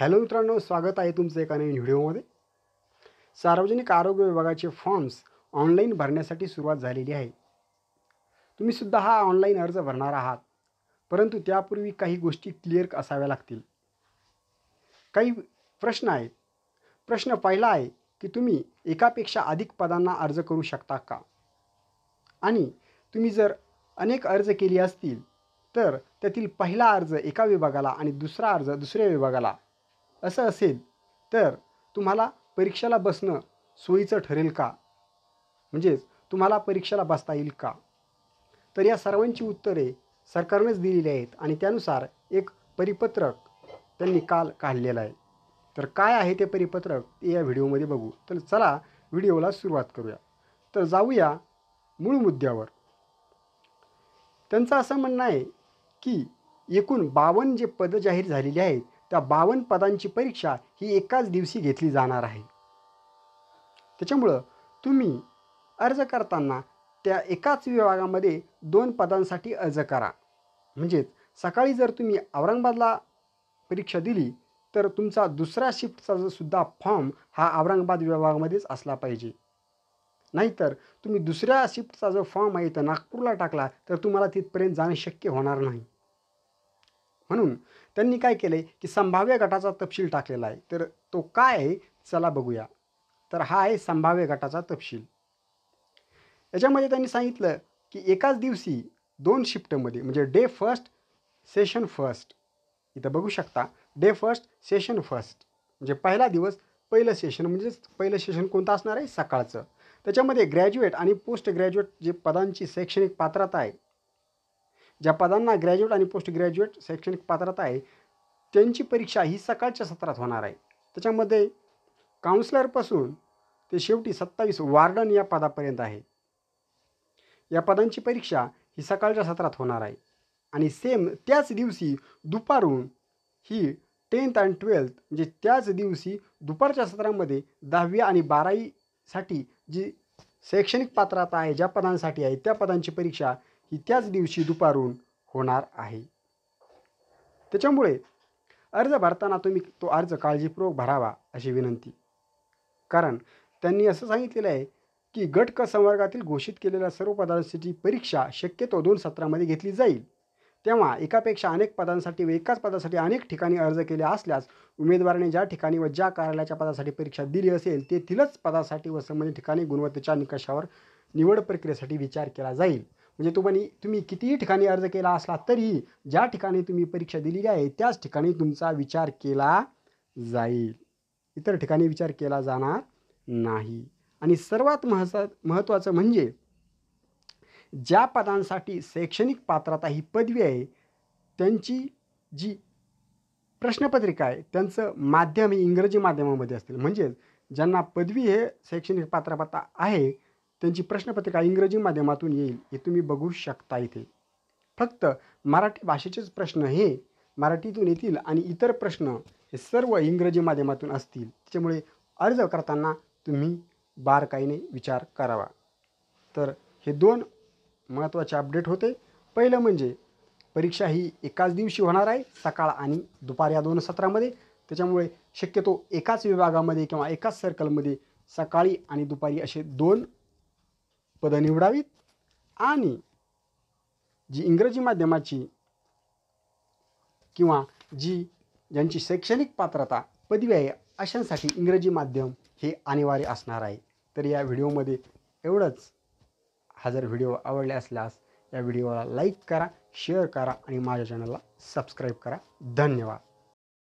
hello मित्रांनो स्वागत आहे तुमचं एका नवीन व्हिडिओमध्ये सार्वजनिक आरोग्य विभागाचे फॉर्म्स ऑनलाईन भरण्यासाठी सुरुवात झालेली आहे तुम्हीसुद्धा हा ऑनलाईन अर्ज भरणार आहात परंतु त्यापूर्वी काही गोष्टी क्लिअर असाव्या लागतील काही प्रश्न आहेत प्रश्न पहिला आहे की तुम्ही एकापेक्षा अधिक पदांना अर्ज करू शकता का आणि तुम्ही जर अनेक अर्ज केली असतील तर त्यातील पहिला अर्ज एका विभागाला आणि दुसरा अर्ज दुसऱ्या विभागाला असं असेल तर तुम्हाला परीक्षेला बसणं सोयीचं ठरेल का म्हणजेच तुम्हाला परीक्षेला बसता येईल का तर या सर्वांची उत्तरे सरकारनेच दिलेली आहेत आणि त्यानुसार एक परिपत्रक त्यांनी काल काढलेलं आहे तर काय आहे ते परिपत्रक ते या व्हिडिओमध्ये बघू तर चला व्हिडिओला सुरुवात करूया तर जाऊया मूळ मुद्द्यावर त्यांचं असं म्हणणं आहे की एकूण बावन्न जे पदं जाहीर झालेली आहेत त्या बावन्न पदांची परीक्षा ही एकाच दिवशी घेतली जाणार आहे त्याच्यामुळं तुम्ही अर्ज करताना त्या एकाच विभागामध्ये दोन पदांसाठी अर्ज करा म्हणजेच सकाळी जर तुम्ही औरंगाबादला परीक्षा दिली तर तुमचा दुसऱ्या शिफ्टचा जो सुद्धा फॉर्म हा औरंगाबाद विभागामध्येच असला पाहिजे नाहीतर तुम्ही दुसऱ्या शिफ्टचा जो फॉर्म आहे तर नागपूरला टाकला तर तुम्हाला तिथपर्यंत जाणं शक्य होणार नाही म्हणून त्यांनी काय केलं आहे की संभाव्य गटाचा तपशील टाकलेला आहे तर तो काय आहे चला बघूया तर हा आहे संभाव्य गटाचा तपशील याच्यामध्ये त्यांनी सांगितलं की एकाच दिवशी दोन शिफ्टमध्ये म्हणजे डे फर्स्ट सेशन फर्स्ट इथं बघू शकता डे फर्स्ट सेशन फर्स्ट म्हणजे पहिला दिवस पहिलं सेशन म्हणजेच पहिलं सेशन कोणतं असणार आहे सकाळचं त्याच्यामध्ये ग्रॅज्युएट आणि पोस्ट ग्रॅज्युएट जे पदांची शैक्षणिक पात्रता आहे ज्या पदांना ग्रॅज्युएट आणि पोस्ट ग्रॅज्युएट शैक्षणिक पात्रता आहे त्यांची परीक्षा ही सकाळच्या सत्रात होणार आहे त्याच्यामध्ये काउन्सलरपासून ते शेवटी सत्तावीस वार्डन या पदापर्यंत आहे या पदांची परीक्षा ही सकाळच्या सत्रात होणार आहे आणि सेम त्याच दिवशी दुपारून ही टेन्थ अँड ट्वेल्थ म्हणजे त्याच दिवशी दुपारच्या सत्रामध्ये दहावी आणि बारावीसाठी जी शैक्षणिक पात्रता आहे ज्या पदांसाठी आहे त्या पदांची परीक्षा ही त्याच दिवशी दुपारून होणार आहे त्याच्यामुळे अर्ज भरताना तुम्ही तो अर्ज काळजीपूर्वक भरावा अशी विनंती कारण त्यांनी असं सांगितलेलं आहे की गट क संवर्गातील घोषित केलेल्या सर्व पदांसाठी परीक्षा शक्यतो दोन सत्रामध्ये घेतली जाईल तेव्हा एकापेक्षा अनेक पदांसाठी व एकाच पदासाठी अनेक ठिकाणी अर्ज केले असल्यास उमेदवाराने ज्या ठिकाणी व ज्या कार्यालयाच्या पदासाठी परीक्षा दिली असेल तेथीलच पदासाठी व संबंधित ठिकाणी गुणवत्तेच्या निकषावर निवड प्रक्रियेसाठी विचार केला जाईल म्हणजे तुम्ही तुम्ही कितीही ठिकाणी अर्ज केला असला तरी ज्या ठिकाणी तुम्ही परीक्षा दिलेली आहे त्याच ठिकाणी तुमचा विचार केला जाईल इतर ठिकाणी विचार केला जाणार नाही आणि सर्वात महसा महत्त्वाचं म्हणजे ज्या पदांसाठी शैक्षणिक पात्रता ही पदवी आहे त्यांची जी प्रश्नपत्रिका आहे त्यांचं माध्यम हे इंग्रजी माध्यमामध्ये असतील म्हणजेच ज्यांना पदवी हे शैक्षणिक पात्रता आहे त्यांची प्रश्नपत्रिका इंग्रजी माध्यमातून येईल हे तुम्ही बघू शकता इथे फक्त मराठी भाषेचेच प्रश्न हे मराठीतून येतील आणि इतर प्रश्न हे सर्व इंग्रजी माध्यमातून असतील त्याच्यामुळे अर्ज करताना तुम्ही बारकाईने विचार करावा तर हे दोन महत्त्वाचे अपडेट होते पहिलं म्हणजे परीक्षा ही एकाच दिवशी होणार आहे सकाळ आणि दुपार या दोन सत्रामध्ये त्याच्यामुळे शक्यतो एकाच विभागामध्ये किंवा एकाच सर्कलमध्ये सकाळी आणि दुपारी असे दोन पदं निवडावीत आणि जी इंग्रजी माध्यमाची किंवा जी ज्यांची शैक्षणिक पात्रता पदवी आहे अशांसाठी इंग्रजी माध्यम हे अनिवार्य असणार आहे तर या व्हिडिओमध्ये एवढंच हा जर व्हिडिओ आवडले असल्यास या व्हिडिओला लाईक करा शेअर करा आणि माझ्या चॅनलला सबस्क्राईब करा धन्यवाद